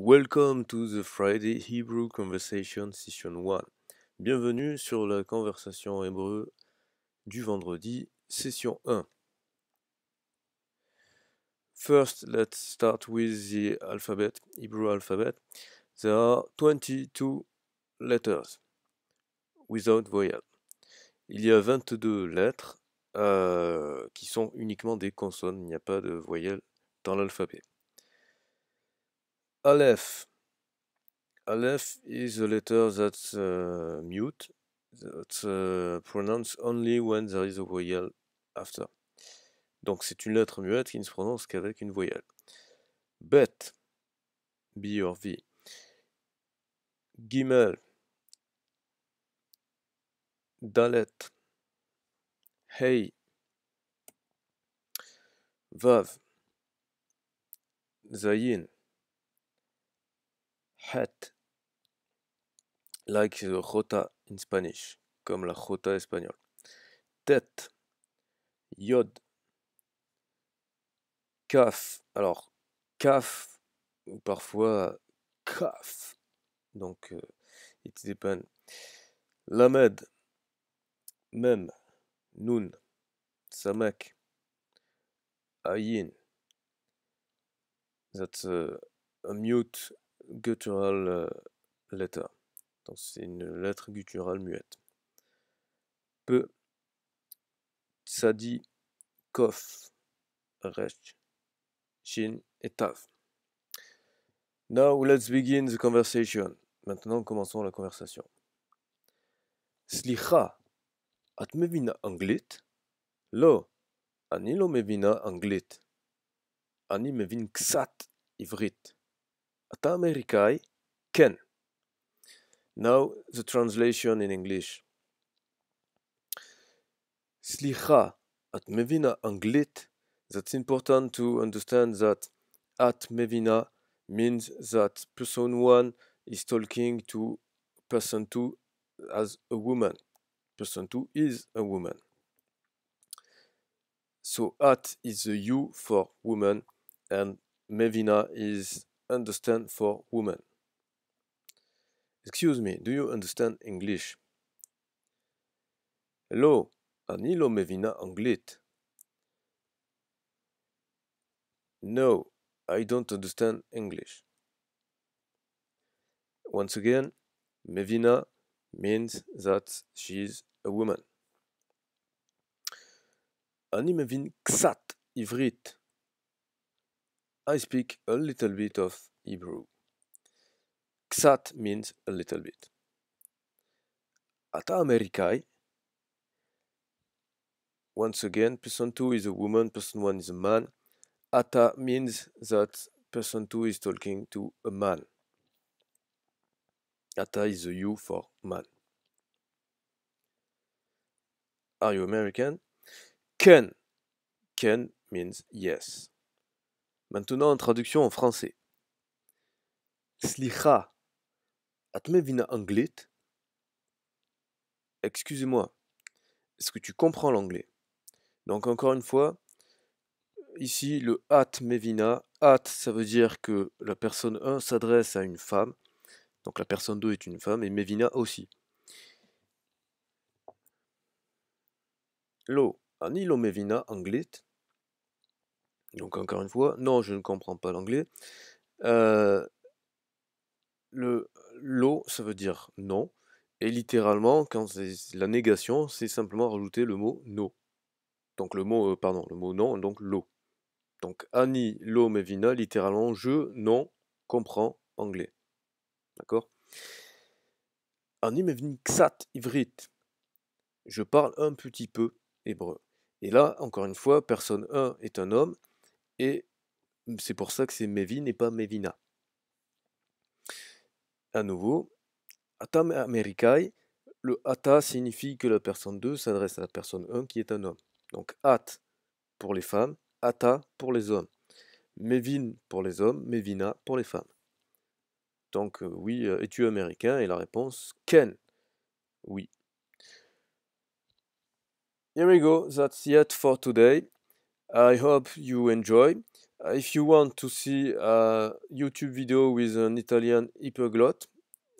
Welcome to the Friday Hebrew Conversation Session 1. Bienvenue sur la conversation hébreu du vendredi, session 1. First, let's start with the alphabet, Hebrew alphabet. There are 22 letters without vowels. Il y a 22 lettres euh, qui sont uniquement des consonnes, il n'y a pas de voyelle dans l'alphabet. Aleph. Aleph is a letter that's uh, mute, that's uh, pronounced only when there is a voyelle after. Donc c'est une lettre muette qui ne se prononce qu'avec une voyelle. Bet, B or V. Gimel, Dalet, Hey, Vav, Zayin hat, like the jota in Spanish, comme la jota espagnole. Tête, yod, kaf. Alors, kaf, ou parfois kaf. Donc, euh, it depends. Lamed, mem, nun, Samek ayin. That's un a mute guttural euh, letter. Donc c'est une lettre gutturale muette. Peu, ça dit kof, resh, shin et taf. Now let's begin the conversation. Maintenant commençons la conversation. Slicha, at mevina anglit? Lo, ani lo mevina anglit. Ani mevin ksat ivrit. Atamericai ken. Now the translation in English. Slicha at Mevina Anglit. That's important to understand that at Mevina means that person one is talking to person two as a woman. Person two is a woman. So at is the you for woman and Mevina is understand for women? Excuse me, do you understand English? Hello, ani lo anglit? No, I don't understand English. Once again, Mevina means that she's a woman. Ani mevin ksat ivrit. I speak a little bit of Hebrew. Ksat means a little bit. Ata Amerikai. Once again, person 2 is a woman, person 1 is a man. Ata means that person 2 is talking to a man. Ata is a you for man. Are you American? Ken. Ken means yes. Maintenant, en traduction en français. Slicha, mevina anglit. Excusez-moi, est-ce que tu comprends l'anglais Donc, encore une fois, ici, le at mevina ».« at, ça veut dire que la personne 1 s'adresse à une femme, donc la personne 2 est une femme, et mevina aussi. Lo, anilo mevina anglit. Donc encore une fois, non, je ne comprends pas l'anglais. le lo », ça veut dire non. Et littéralement, quand c'est la négation, c'est simplement rajouter le mot no. Donc le mot, pardon, le mot non, donc l'eau. Donc ani lo Mevina, littéralement, je, non, comprends anglais. D'accord Ani mevni ksat, ivrit. Je parle un petit peu hébreu. Et là, encore une fois, personne 1 est un homme, et c'est pour ça que c'est Mevin et pas Mevina. À nouveau, Atam Amerikai, le Ata signifie que la personne 2 s'adresse à la personne 1 qui est un homme. Donc At pour les femmes, Ata pour les hommes. Mevin pour les hommes, Mevina pour les femmes. Donc euh, oui, euh, es-tu américain Et la réponse, Ken. Oui. Here we go, that's it for today. I hope you enjoy. Uh, if you want to see a YouTube video with an Italian hyperglot,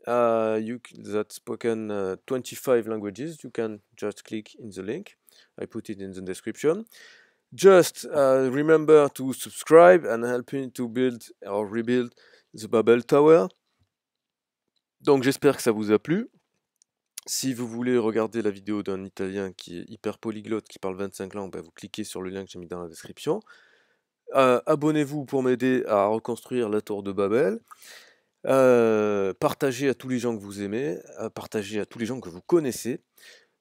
uh, you that's spoken uh, 25 languages, you can just click in the link. I put it in the description. Just uh, remember to subscribe and help me to build or rebuild the Babel Tower. Donc j'espère que ça vous a plu. Si vous voulez regarder la vidéo d'un Italien qui est hyper polyglotte, qui parle 25 langues, bah, vous cliquez sur le lien que j'ai mis dans la description. Euh, abonnez-vous pour m'aider à reconstruire la tour de Babel. Euh, partagez à tous les gens que vous aimez, euh, partagez à tous les gens que vous connaissez.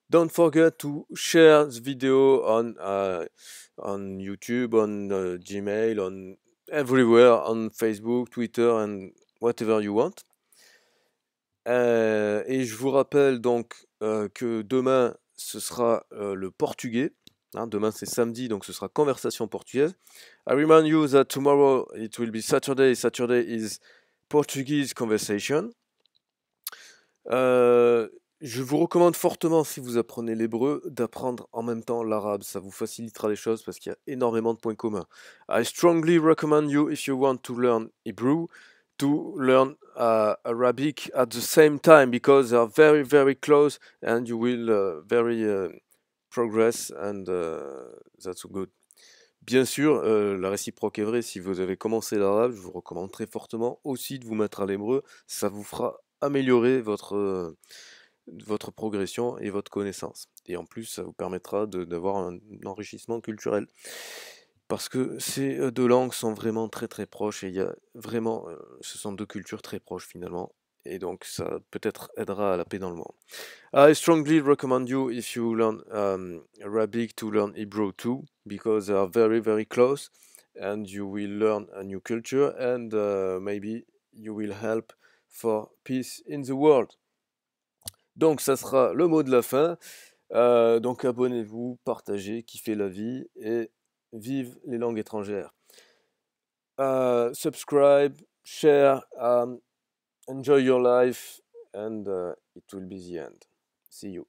Don't forget to share this video on, YouTube, on Gmail, on everywhere, on Facebook, Twitter, and whatever you want. Euh, et je vous rappelle donc euh, que demain, ce sera euh, le portugais. Hein, demain, c'est samedi, donc ce sera conversation portugaise. I remind you that tomorrow it will be Saturday. Saturday is Portuguese conversation. je vous recommande fortement, si vous apprenez l'hébreu, d'apprendre en même temps l'arabe. Ça vous facilitera les choses parce qu'il y a énormément de points communs. I strongly recommend you if you want to learn Hebrew to learn uh, Arabic at the same time because they are very, very close and you will uh, very uh, progress and that's good. Bien sûr, euh, la réciproque est vraie. Si vous avez commencé l'arabe, je vous recommande très fortement aussi de vous mettre à l'hébreu. Ça vous fera améliorer votre, euh, votre progression et votre connaissance. Et en plus, ça vous permettra d'avoir un enrichissement culturel parce que ces deux langues sont vraiment très très proches et il y a vraiment, ce sont deux cultures très proches finalement. Et donc ça peut-être aidera à la paix dans le monde. I strongly recommend you if you learn um, Arabic to learn Hebrew too, because they are very very close, and you will learn a new culture and uh, maybe you will help for peace in the world. Donc ça sera le mot de la fin. Euh, donc abonnez-vous, partagez, kiffez la vie et Vive les langues étrangères. Euh, subscribe, share, um, enjoy your life, and uh, it will be the end. See you.